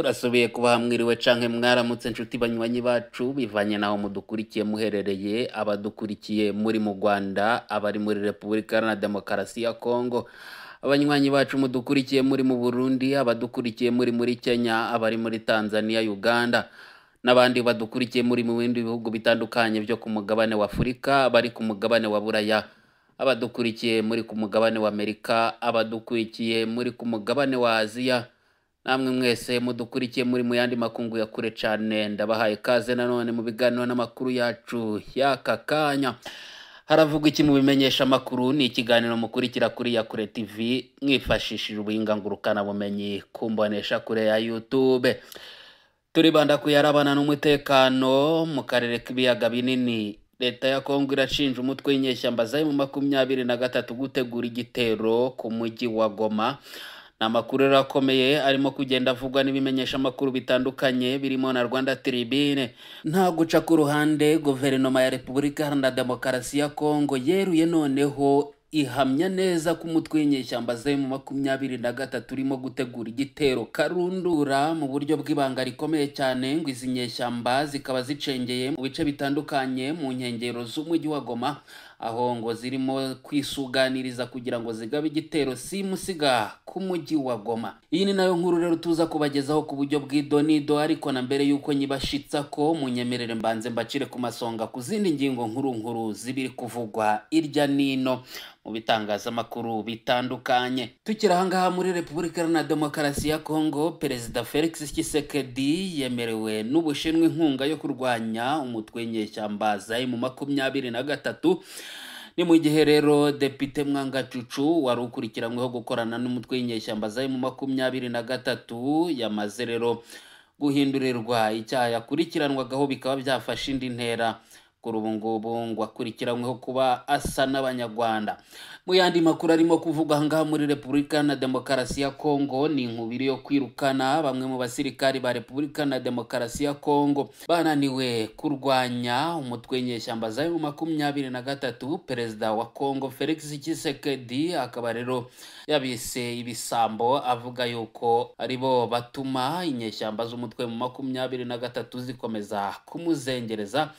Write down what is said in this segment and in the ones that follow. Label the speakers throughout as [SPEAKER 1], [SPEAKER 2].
[SPEAKER 1] turasubiye kuba mwiriwe canke mwaramutse inshuti banywanyi bacu bivanye naho mudukurikiye muherereye abadukurikiye muri mu Rwanda abari muri Repubulika Iharanira Demokarasi ya Kongo abanywanyi bacu mudukurikiye muri mu Burundi abadukurikiye muri muri Kenya abari muri Tanzania Uganda n'abandi badukurikiye muri mu bindi bihugu bitandukanye byo ku mugabane wa Afurika bari ku mugabane wa Buraya abadukurikiye muri ku mugabane wa Amerika abadukurikiye muri ku mugabane wa Aziya namwe mwese mudukurikiye muri mu yandi makungu ya kure cyane ndabahaye ikaze nanone mu biganiro n'amakuru yacu y'aka kanya haravugwa iki mu bimenyesha amakuru ni ikiganiro mukurikira kuri ya kure tv mwifashishije ubuhingangurukanabumenyi ku mbonesha kure ya yutube turibanda kuyarabana n'umutekano mu karere k'ibiyaga binini leta ya kongo irashinja umutwe w'inyeshyamba zayo mu makumyabiri na gatatu gutegura igitero ku mujyi wa goma ni amakuru rero akomeye arimo kugenda avugwa n’ibimenyeshamakuru bitandukanye birimo na rwanda Tribine nta guca ku ruhande guverinoma ya repubulika iharanira demokarasi ya kongo yeruye noneho ihamya neza ko umutwe w'inyeshyamba z'emu makumyabiri na gatatu urimo gutegura igitero karundura mu buryo bw'ibanga rikomeye cyane ngo izi nyeshyamba zikaba zicengeye mu bice bitandukanye mu nkengero z'umujyi wa goma aho ngo zirimo kwisuganiriza kugira ngo zigabe igitero simusiga ku mujyi wa goma iyi ni nayo nkuru rero tuza kubagezaho ku buryo bw'idonido ariko na mbere y'uko nyibashitsa ko munyemerere mbanze mbacire ku masonga ku zindi ngingo nkuru nkuru zibiri kuvugwa irya nino mu bitangazamakuru bitandukanye tukiri ahangaha muri repubulika iharanira demokarasi ya kongo perezida felix tshisekedi yemerewe n'ubushinwa inkunga yo kurwanya umutwe nyeshyamba zayimu makumyabiri na gatatu ni mu gihe rero depite mwangacucu wari ukurikiranyweho gukorana n'umutwe w'inyeshyamba za emu makumyabiri na gatatu yamaze rero guhindurirwa icyaha yakurikiranwagaho bikaba byafashe indi ntera kuri ubu ngubu ngo akurikiranyweho kuba asa n'abanyarwanda mu yandi makuru arimo kuvuga ngaha muri repubulika na demokarasi ya kongo ni inkubiri yo kwirukana bamwe mu basirikari ba repubulika na demokarasi ya kongo bananiwe kurwanya umutwe w'inyeshyamba za makumyabiri na gatatu perezida wa kongo felix Tshisekedi akaba rero yabise ibisambo avuga yuko aribo batuma inyeshyamba z'umutwe mu makumyabiri na gatatu zikomeza kumuzengereza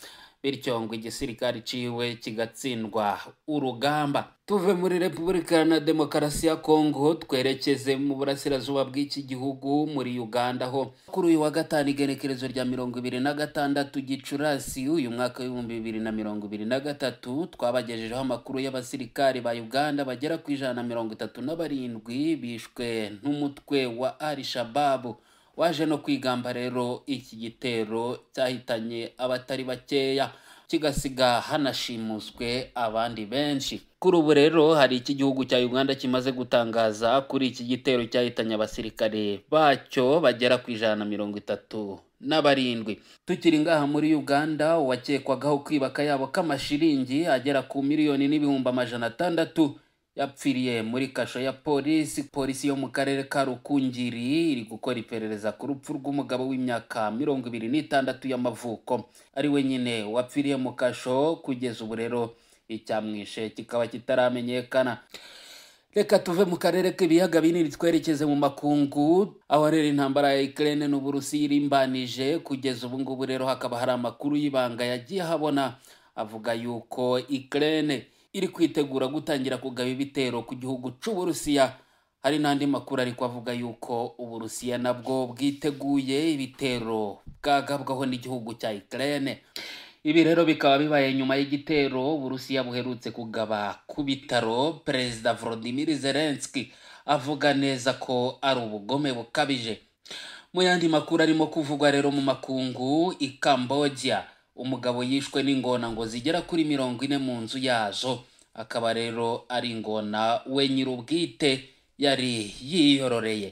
[SPEAKER 1] bityo ngo igisirikare ciwe kigatsindwa urugamba tuve muri repubulika na demokarasi ya kongo twerekeze mu burasirazuba bw'iki gihugu muri uganda ho kuri uyu wa gatanu igenekerezo rya mirongo ibiri na gatandatu gicurasi uyu mwaka w'ibihumbi bibiri na mirongo ibiri na gatatu twabagejejeho amakuru y'abasirikari ba uganda bagera ku ijana na mirongo itatu na barindwi bishwe n'umutwe wa al shababu waje no kwigamba rero iki gitero cyahitanye abatari bakeya kigasiga hanashimuswe abandi benshi kuri ubu rero hari iki gihugu cya uganda kimaze gutangaza kuri iki gitero cyahitanye abasirikare bacyo bagera ku ijana na mirongo itatu n'abarindwi tukiri ngaha muri uganda uwakekwagaho kwiba akayabo k'amashiringi agera ku miliyoni n'ibihumbi amajana atandatu yapfiriye muri kasho ya polisi polisi yo mu karere ka rukungiri iri gukora iperereza ku rupfu rw'umugabo w'imyaka mirongo ibiri n'itandatu y'amavuko ari wenyine nyine wapfiriye mu kasho kugeza ubu rero icyamwishe kikaba kitaramenyekana reka tuve mu karere k'ibiyaga binini twerekeze mu makungu aho rero intambara ya ikirere n'uburusi irimbanije kugeza ubu ngubu rero hakaba hari amakuru y'ibanga yagiye ahabona avuga yuko ikirere iri kwitegura gutangira kugaba ibitero ku gihugu cy'uburusiya hari n'andi makuru ariko avuga yuko uburusiya nabwo bwiteguye ibitero bwagabwaho n'igihugu cya Ukraine ibi rero bikaba bibaye nyuma y'igitero uburusiya buherutse kugaba ku bitaro perezida Vladimir zelenski avuga neza ko ari ubugome bukabije mu yandi makuru arimo kuvugwa rero mu makungu i cambodia umugabo yishwe n'ingona ngo zigera kuri mirongo ine mu nzu yazo akaba rero ari ingona we nyir'ubwite yari yiyororeye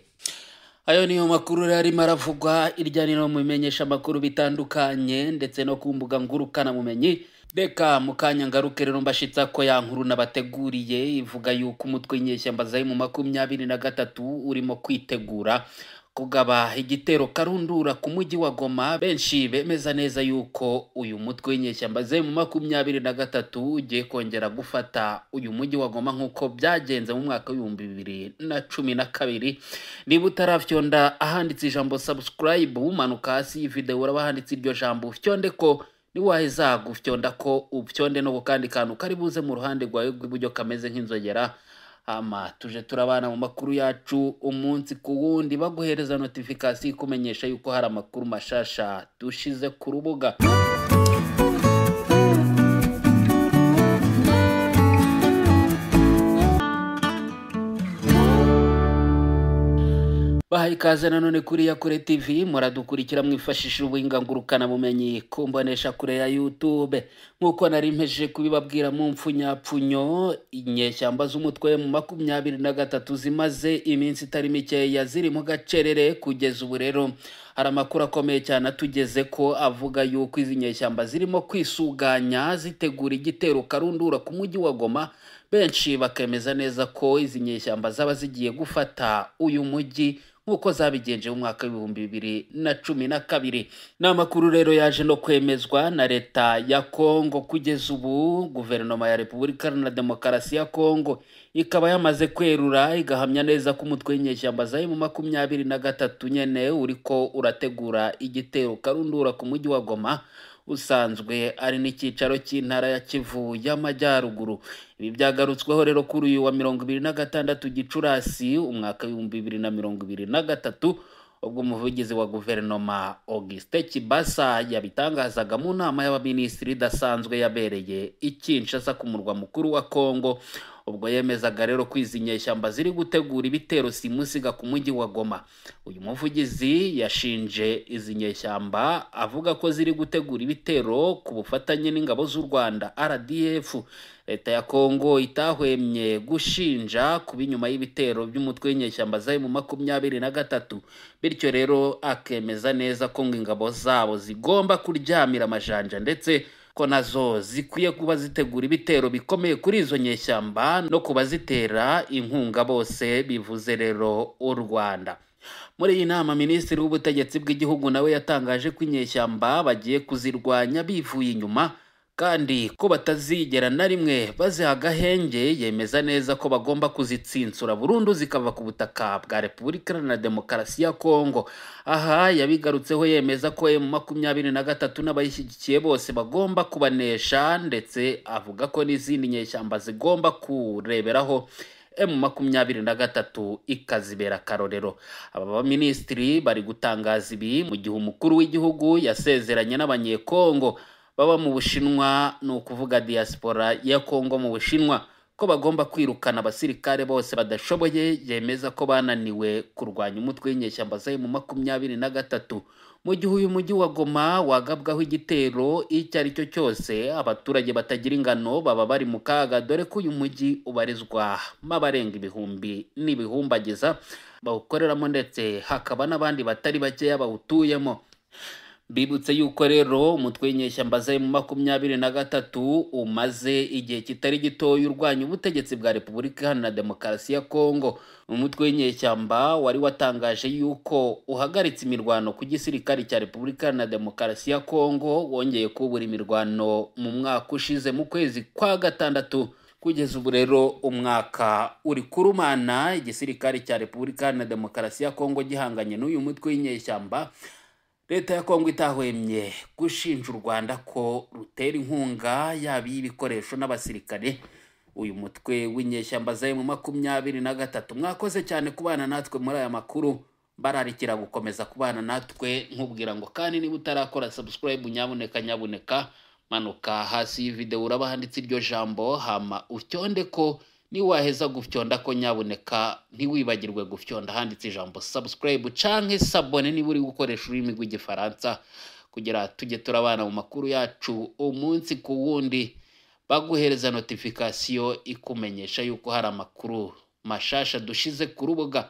[SPEAKER 1] ayo niyo makuru rero arimo aravugwa irya ni mu mumenyesha amakuru bitandukanye ndetse no ku mbuga ngurukanabumenyi reka mu kanya ngaruke rero mbashitsa ko ya nkuru nabateguriye ivuga yuko umutwe w'inyeshyamba mu makumyabiri na gatatu urimo kwitegura kugaba igitero karundura ku mujyi wa goma benshi bemeza neza yuko uyu mutwe w'inyeshyamba zemu makumyabiri na gatatu ugiye kongera gufata uyu mujyi wa goma nk'uko byagenze mu mwaka w'ibihumbi bibiri na cumi na kabiri niba utarafyonda ahanditse ijambo subscribe umanuka hasi y'ividewo uraba handitse iryo jambo fyonde ko niwaheza ko upfyonde no ku kandi kantu kari mu ruhande rwawe rw'iburyo kameze nk'inzogera hama tuje turabana mu makuru yacu umunsi ku wundi baguhereza notifikasiyo ikumenyesha yuko hari amakuru mashasha dushize ku rubuga bahaye ikaze nanone kuri ya kure tv muradukurikira mwifashishije ubuhinga ngurukanabumenyi ku mbonesha kure ya youtube nk'uko nari mpeje kubibabwira mu mfunyapfunyo inyeshyamba z'umutwe mu makumyabiri na gatatu zimaze iminsi itari mikeya ziri mu gacerere kugeza ubu rero hari amakuru akomeye cyane atugeze ko avuga yuko izi nyeshyamba zirimo kwisuganya zitegura igitero karundura ku mujyi wa goma benshi bakemeza neza ko izi nyeshyamba zaba zigiye gufata uyu mujyi nk'uko zabigenje mu mwaka w'ibihumbi bibiri na cumi na kabiri ni amakuru rero yaje no kwemezwa na leta ya kongo kugeza ubu guverinoma ya repubulika na demokarasi ya kongo ikaba yamaze kwerura igahamya neza ko umutwe w'inyeshyamba zayo mu makumyabiri na gatatu nyine uri ko urategura igitero karundura ku mujyi wa goma usanzwe ari n'icyicaro cy'intara ya kivu y'amajyaruguru ibi byagarutsweho rero kuri uyu wa mirongo ibiri na gatandatu gicurasi umwaka w'ibihumbi bibiri na mirongo ibiri na gatatu ubwo umuvugizi wa guverinoma auguste kibasa yabitangazaga mu nama y'abaminisitiri idasanzwe yabereye i kinshasa ku murwa mukuru wa kongo ubwo yemezaga rero ko izi ziri gutegura ibitero simusiga ku mujyi wa goma uyu muvugizi yashinje izinyeshyamba avuga ko ziri gutegura ibitero ku bufatanye n'ingabo z'u rwanda rdf leta ya kongo itahwemye gushinja kuba inyuma y'ibitero by'umutwe w'inyeshyamba zayo mu makumyabiri na gatatu bityo rero akemeza neza ko ngo ingabo zabo zigomba kuryamira amajanja ndetse ko nazo zikwiye kuba zitegura ibitero bikomeye kuri izo nyeshyamba no ku bazitera inkunga bose bivuze rero u rwanda muri iyi nama minisitiri w'ubutegetsi bw'igihugu nawe yatangaje ko inyeshyamba bagiye kuzirwanya bivuye inyuma kandi ko batazigera na rimwe baziha agahenge yemeza neza ko bagomba kuzitsinsura burundu zikava ku butaka bwa repubulika na demokarasi ya kongo aha yabigarutseho yemeza ko emu makumyabiri na gatatu n'abayishyigikiye bose bagomba kubanesha ndetse avuga ko n'izindi nyeshyamba zigomba kureberaho emu eh, makumyabiri na gatatu ikazibera akarorero aba baminisitiri bari gutangaza ibi mu gihe umukuru w'igihugu yasezeranye n'abanyekongo baba mu bushinwa ni ukuvuga diaspora ya kongo mu bushinwa ko bagomba kwirukana abasirikare bose badashoboye yemeza ko bananiwe kurwanya umutwe w'inyeshyamba zayo mu makumyabiri na gatatu mu gihe uyu mujyi wa goma wagabwaho igitero icyo ari cyo cyose abaturage batagira ingano baba bari mu kaga dore ko uyu mujyi ubarizwa mabarenga ibihumbi n'ibihumbagiza bawukoreramo ndetse hakaba n'abandi batari bakeya bawutuyemo bibutse yuko rero umutwe w'inyeshyamba za makumyabiri na gatatu umaze igihe kitari gitoya urwanya ubutegetsi bwa repubulika iharanira demokarasi ya kongo umutwe w'inyeshyamba wari watangaje yuko uhagaritse imirwano ku gisirikare cya repubulika iharanira demokarasi ya kongo wongeye kubura imirwano mu mwaka ushize mu kwezi kwa gatandatu kugeza ubu rero umwaka uri kurumana igisirikare cya repubulika iharanira demokarasi ya kongo gihanganye n'uyu mutwe w'inyeshyamba leta ya kongo itahwemye gushinja u rwanda ko rutera inkunga yaba iy'ibikoresho n'abasirikare uyu mutwe w'inyeshyamba za mu makumyabiri na gatatu mwakoze cyane kubana natwe muri aya makuru bararikira gukomeza kubana natwe nkubwira ngo kandi niba utarakora subscribe nyabuneka nyaboneka manuka hasi y'iyi videwo iryo jambo hama ucyonde ko niwaheza gufyonda ko nyaboneka ntiwibagirwe gufyonda handitse ijambo subscribe canke sabone niba uri gukoresha ururimi rw'igifaransa kugira tujye turabana mu makuru yacu umunsi ku wundi baguhereza notifikasiyo ikumenyesha yuko hari amakuru mashasha dushize ku rubuga